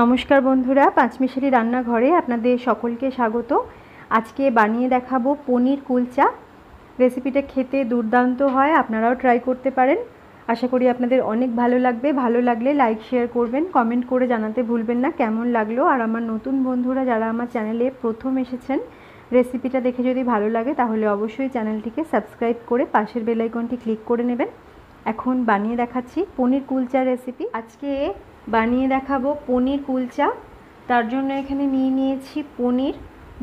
নমস্কার বন্ধুরা পাঁচমিশারি রান্নাঘরে আপনাদের সকলকে স্বাগত আজকে বানিয়ে দেখাবো পনির কুলচা রেসিপিটা খেতে দুর্দান্ত হয় আপনারাও ট্রাই করতে পারেন আশা করি আপনাদের অনেক ভালো লাগবে ভালো লাগলে লাইক শেয়ার করবেন কমেন্ট করে জানাতে ভুলবেন না কেমন লাগলো আর আমার নতুন বন্ধুরা যারা আমার চ্যানেলে প্রথম এসেছেন রেসিপিটা দেখে যদি ভালো লাগে তাহলে অবশ্যই চ্যানেলটিকে সাবস্ক্রাইব করে পাশের বেলাইকনটি ক্লিক করে নেবেন এখন বানিয়ে দেখাচ্ছি পনির কুলচা রেসিপি আজকে বানিয়ে দেখাবো পনির কুলচা তার জন্য এখানে নিয়ে নিয়েছি পনির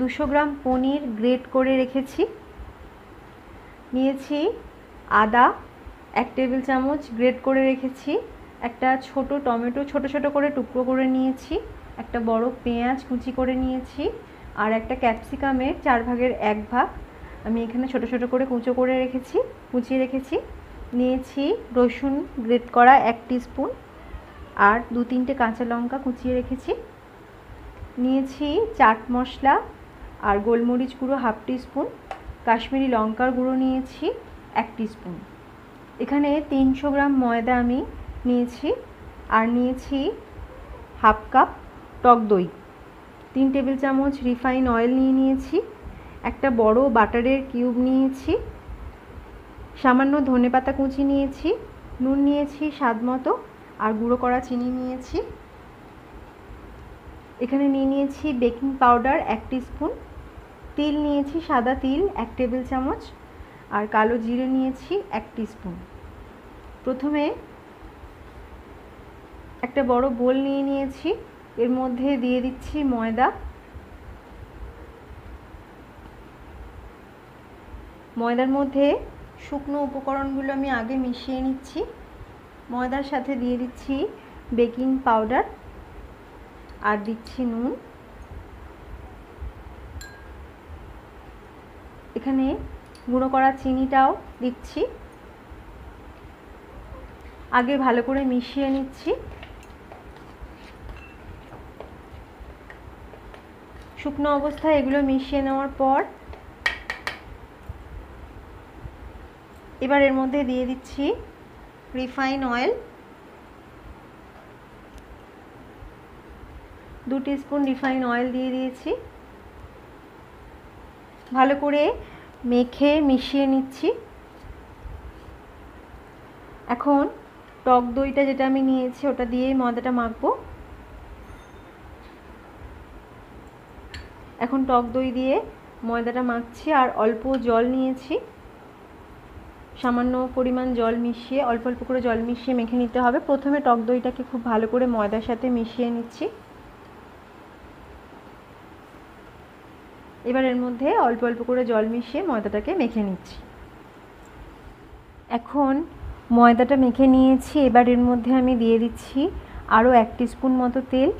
দুশো গ্রাম পনির গ্রেট করে রেখেছি নিয়েছি আদা এক টেবিল চামচ গ্রেট করে রেখেছি একটা ছোট টমেটো ছোট ছোট করে টুকরো করে নিয়েছি একটা বড় পেঁয়াজ কুচি করে নিয়েছি আর একটা ক্যাপসিকামের চার ভাগের এক ভাগ আমি এখানে ছোট ছোট করে কুঁচো করে রেখেছি কুচিয়ে রেখেছি নিয়েছি রসুন গ্রেট করা এক স্পুন আর দু তিনটে কাঁচা লঙ্কা কুচিয়ে রেখেছি নিয়েছি চাট মশলা আর গোলমরিচ গুঁড়ো হাফ স্পুন কাশ্মীরি লঙ্কার গুঁড়ো নিয়েছি এক স্পুন এখানে তিনশো গ্রাম ময়দা আমি নিয়েছি আর নিয়েছি হাফ কাপ টক দই তিন টেবিল চামচ রিফাইন অয়েল নিয়ে নিয়েছি একটা বড় বাটারের কিউব নিয়েছি সামান্য ধনেপাতা কুচি নিয়েছি নুন নিয়েছি স্বাদ মতো আর গুঁড়ো করা চিনি নিয়েছি এখানে নিয়ে নিয়েছি বেকিং পাউডার এক স্পুন তিল নিয়েছি সাদা তিল এক টেবিল চামচ আর কালো জিরে নিয়েছি এক স্পুন প্রথমে একটা বড় বোল নিয়ে নিয়েছি এর মধ্যে দিয়ে দিচ্ছি ময়দা ময়দার মধ্যে শুকনো উপকরণগুলো আমি আগে মিশিয়ে নিচ্ছি ময়দার সাথে দিয়ে দিচ্ছি বেকিং পাউডার আর দিচ্ছি নুন এখানে গুঁড়ো করা চিনিটাও দিচ্ছি আগে ভালো করে মিশিয়ে নিচ্ছি শুকনো অবস্থায় এগুলো মিশিয়ে নেওয়ার পর এবার এর মধ্যে দিয়ে দিচ্ছি রিফাইন অয়েল দু স্পুন রিফাইন অয়েল দিয়ে দিয়েছি ভালো করে মেখে মিশিয়ে নিচ্ছি এখন টক দইটা যেটা আমি নিয়েছি ওটা দিয়ে ময়দাটা মাখবো এখন টক দই দিয়ে ময়দাটা মাখছি আর অল্প জল নিয়েছি সামান্য পরিমাণ জল মিশিয়ে অল্প অল্প করে জল মিশিয়ে মেখে নিতে হবে প্রথমে টক দইটাকে খুব ভালো করে ময়দার সাথে মিশিয়ে নিচ্ছি এবার এর মধ্যে অল্প অল্প করে জল মিশিয়ে ময়দাটাকে মেখে নিচ্ছি এখন ময়দাটা মেখে নিয়েছি এবার এর মধ্যে আমি দিয়ে দিচ্ছি আরও এক স্পুন মতো তেল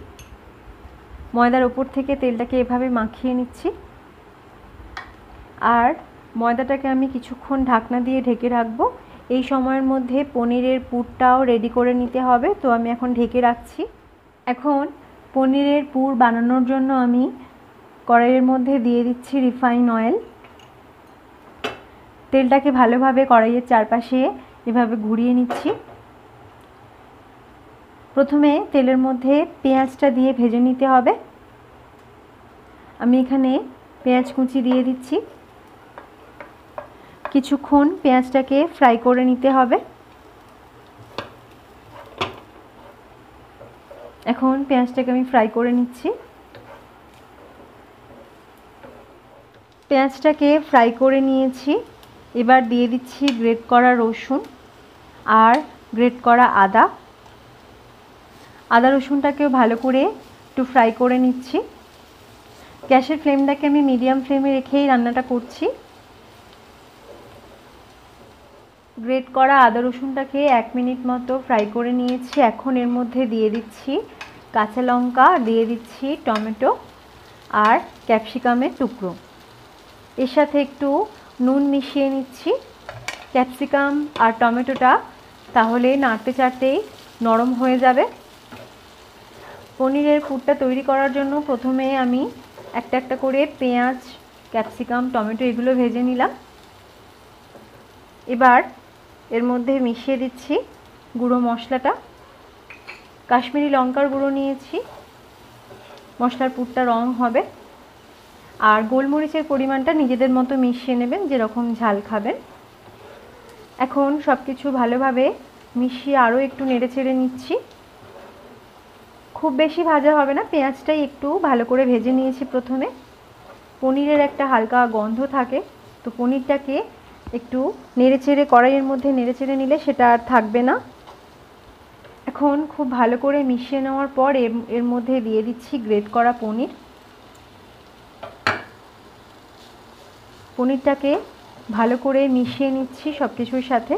ময়দার ওপর থেকে তেলটাকে এভাবে মাখিয়ে নিচ্ছি আর ময়দাটাকে আমি কিছুক্ষণ ঢাকনা দিয়ে ঢেকে রাখবো এই সময়ের মধ্যে পনিরের পুরটাও রেডি করে নিতে হবে তো আমি এখন ঢেকে রাখছি এখন পনিরের পুর বানানোর জন্য আমি কড়াইয়ের মধ্যে দিয়ে দিচ্ছি রিফাইন অয়েল তেলটাকে ভালোভাবে কড়াইয়ের চারপাশে এভাবে ঘুরিয়ে নিচ্ছি প্রথমে তেলের মধ্যে পেঁয়াজটা দিয়ে ভেজে নিতে হবে আমি এখানে পেঁয়াজ কুচি দিয়ে দিচ্ছি কিছুক্ষণ পেঁয়াজটাকে ফ্রাই করে নিতে হবে এখন পেঁয়াজটাকে আমি ফ্রাই করে নিচ্ছি পেঁয়াজটাকে ফ্রাই করে নিয়েছি এবার দিয়ে দিচ্ছি গ্রেট করা রসুন আর গ্রেট করা আদা আদা রসুনটাকেও ভালো করে একটু ফ্রাই করে নিচ্ছি গ্যাসের ফ্লেমটাকে আমি মিডিয়াম ফ্লেমে রেখেই রান্নাটা করছি গ্রেট করা আদা রসুনটাকে এক মিনিট মতো ফ্রাই করে নিয়েছি এখন এর মধ্যে দিয়ে দিচ্ছি কাঁচা লঙ্কা দিয়ে দিচ্ছি টমেটো আর ক্যাপসিকামের টুকরো এর সাথে একটু নুন মিশিয়ে নিচ্ছি ক্যাপসিকাম আর টমেটোটা তাহলে নাড়তে চাড়তেই নরম হয়ে যাবে পনিরের পুরটা তৈরি করার জন্য প্রথমে আমি একটা একটা করে পেঁয়াজ ক্যাপসিকাম টমেটো এগুলো ভেজে নিলাম এবার এর মধ্যে মিশিয়ে দিচ্ছি গুঁড়ো মশলাটা কাশ্মীরি লঙ্কার গুঁড়ো নিয়েছি মশলার পুরটা রং হবে আর গোলমরিচের পরিমাণটা নিজেদের মতো মিশিয়ে নেবেন যেরকম ঝাল খাবেন এখন সব কিছু ভালোভাবে মিশিয়ে আরও একটু নেড়ে চেড়ে নিচ্ছি খুব বেশি ভাজা হবে না পেঁয়াজটাই একটু ভালো করে ভেজে নিয়েছি প্রথমে পনিরের একটা হালকা গন্ধ থাকে তো পনিরটাকে একটু নেড়েচেড়ে কড়াইয়ের মধ্যে নেড়েচেড়ে নিলে সেটা আর থাকবে না এখন খুব ভালো করে মিশিয়ে নেওয়ার পর এর মধ্যে দিয়ে দিচ্ছি গ্রেট করা পনির পনিরটাকে ভালো করে মিশিয়ে নিচ্ছি সব কিছুর সাথে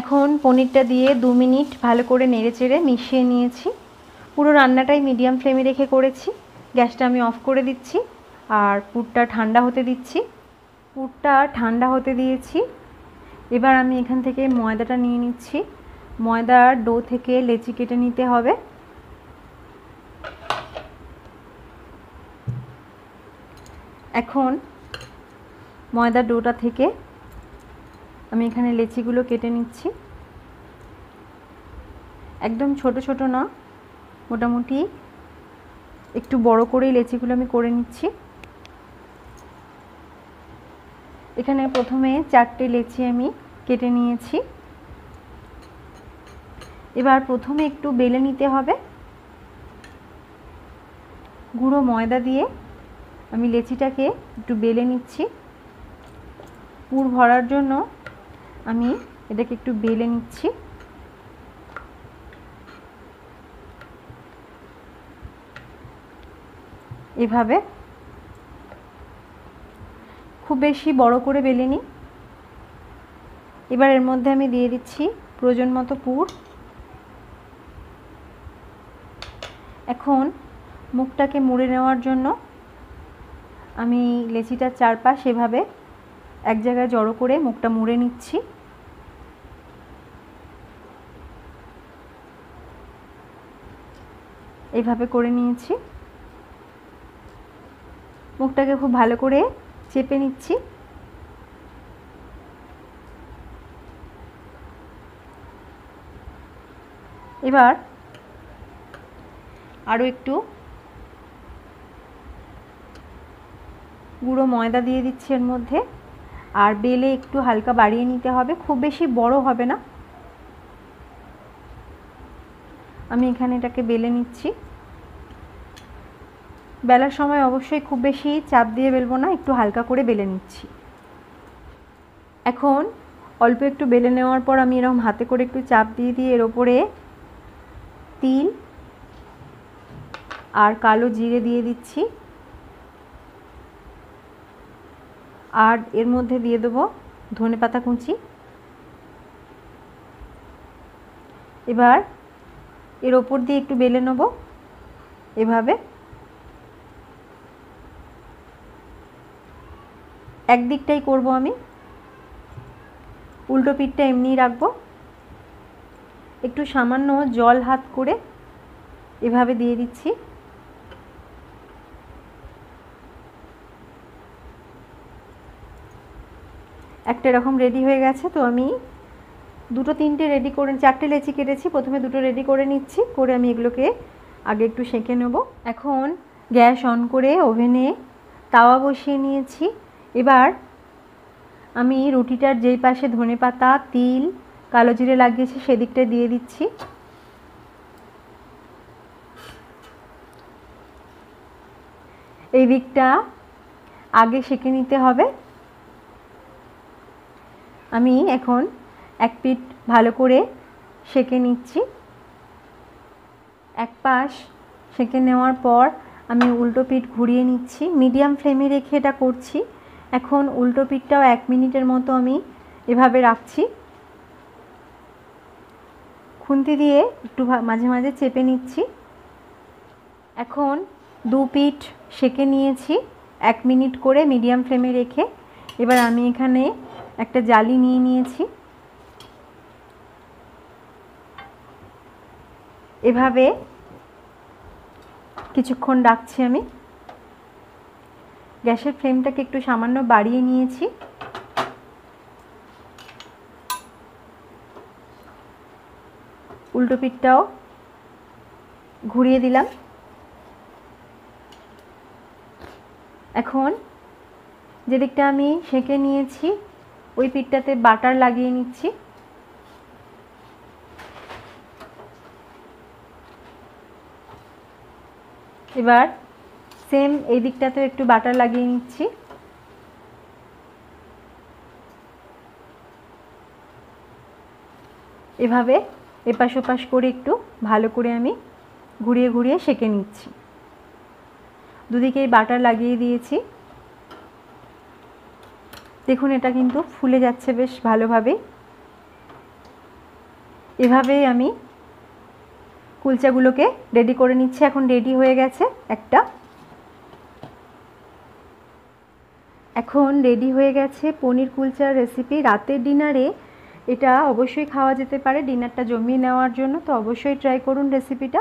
এখন পনিরটা দিয়ে দু মিনিট ভালো করে নেড়েচেড়ে মিশিয়ে নিয়েছি পুরো রান্নাটাই মিডিয়াম ফ্লেমে রেখে করেছি গ্যাসটা আমি অফ করে দিচ্ছি আর পুরটা ঠান্ডা হতে দিচ্ছি পুরটা ঠান্ডা হতে দিয়েছি এবার আমি এখান থেকে ময়দাটা নিয়ে নিচ্ছি ময়দার ডো থেকে লেচি কেটে নিতে হবে এখন ময়দার ডোটা থেকে আমি এখানে লেচিগুলো কেটে নিচ্ছি একদম ছোট ছোট না মোটামুটি একটু বড় করেই লেচিগুলো আমি করে নিচ্ছি এখানে প্রথমে চারটে লেচি আমি কেটে নিয়েছি এবার প্রথমে একটু বেলে নিতে হবে গুঁড়ো ময়দা দিয়ে আমি লেচিটাকে একটু বেলে নিচ্ছি পুর ভরার জন্য আমি এটাকে একটু বেলে নিচ্ছি এভাবে খুব বেশি বড় করে বেলিনি এবার এর মধ্যে আমি দিয়ে দিচ্ছি প্রয়োজন মতো পুর এখন মুখটাকে মুড়ে নেওয়ার জন্য আমি লেচিটার চারপাশ এভাবে এক জায়গায় জড়ো করে মুখটা মুড়ে নিচ্ছি এইভাবে করে নিয়েছি মুখটাকে খুব ভালো করে চেপে নিচ্ছি এবার আরও একটু গুঁড়ো ময়দা দিয়ে দিচ্ছি এর মধ্যে আর বেলে একটু হালকা বাড়িয়ে নিতে হবে খুব বেশি বড় হবে না আমি এখানে এটাকে বেলে নিচ্ছি বেলার সময় অবশ্যই খুব বেশি চাপ দিয়ে বেলবো না একটু হালকা করে বেলে নিচ্ছি এখন অল্প একটু বেলে নেওয়ার পর আমি এরকম হাতে করে একটু চাপ দিয়ে দিয়ে এর ওপরে তিল আর কালো জিরে দিয়ে দিচ্ছি আর এর মধ্যে দিয়ে দেবো ধনে পাতা কুঁচি এবার এর ওপর দিয়ে একটু বেলে নেব এভাবে একদিকটাই করব আমি উল্টো পিঠটা এমনিই রাখবো একটু সামান্য জল হাত করে এভাবে দিয়ে দিচ্ছি একটা এরকম রেডি হয়ে গেছে তো আমি দুটো তিনটে রেডি করে চারটে লেচি কেটেছি প্রথমে দুটো রেডি করে নিচ্ছি করে আমি এগুলোকে আগে একটু সেঁকে নেব এখন গ্যাস অন করে ওভেনে তাওয়া বসিয়ে নিয়েছি এবার আমি রুটিটার যেই পাশে ধনে পাতা তিল কালো জিরে লাগিয়েছি সেদিকটা দিয়ে দিচ্ছি এই দিকটা আগে সেঁকে নিতে হবে আমি এখন এক পিঠ ভালো করে সেঁকে নিচ্ছি এক পাশ সেঁকে নেওয়ার পর আমি উল্টো পিঠ ঘুরিয়ে নিচ্ছি মিডিয়াম ফ্লেমে রেখে এটা করছি এখন উল্টো পিঠটাও এক মিনিটের মতো আমি এভাবে রাখছি খুন্তি দিয়ে একটু মাঝে মাঝে চেপে নিচ্ছি এখন দু পিঠ সেকে নিয়েছি এক মিনিট করে মিডিয়াম ফ্লেমে রেখে এবার আমি এখানে একটা জালি নিয়ে নিয়েছি এভাবে কিছুক্ষণ রাখছি আমি গ্যাসের ফ্লেমটাকে একটু সামান্য বাড়িয়ে নিয়েছি উল্টো পিঠটাও ঘুরিয়ে দিলাম এখন যেদিকটা আমি সেঁকে নিয়েছি ওই পিঠটাতে বাটার লাগিয়ে নিচ্ছি এবার সেম এই দিকটাতে একটু বাটার লাগিয়ে নিচ্ছি এভাবে এপাশ ওপাশ করে একটু ভালো করে আমি ঘুরিয়ে ঘুরিয়ে সেঁকে নিচ্ছি দুদিকেই বাটার লাগিয়ে দিয়েছি দেখুন এটা কিন্তু ফুলে যাচ্ছে বেশ ভালোভাবে এভাবেই আমি কুলচাগুলোকে রেডি করে নিচ্ছি এখন রেডি হয়ে গেছে একটা এখন রেডি হয়ে গেছে পনির কুলচার রেসিপি রাতের ডিনারে এটা অবশ্যই খাওয়া যেতে পারে ডিনারটা জমিয়ে নেওয়ার জন্য তো অবশ্যই ট্রাই করুন রেসিপিটা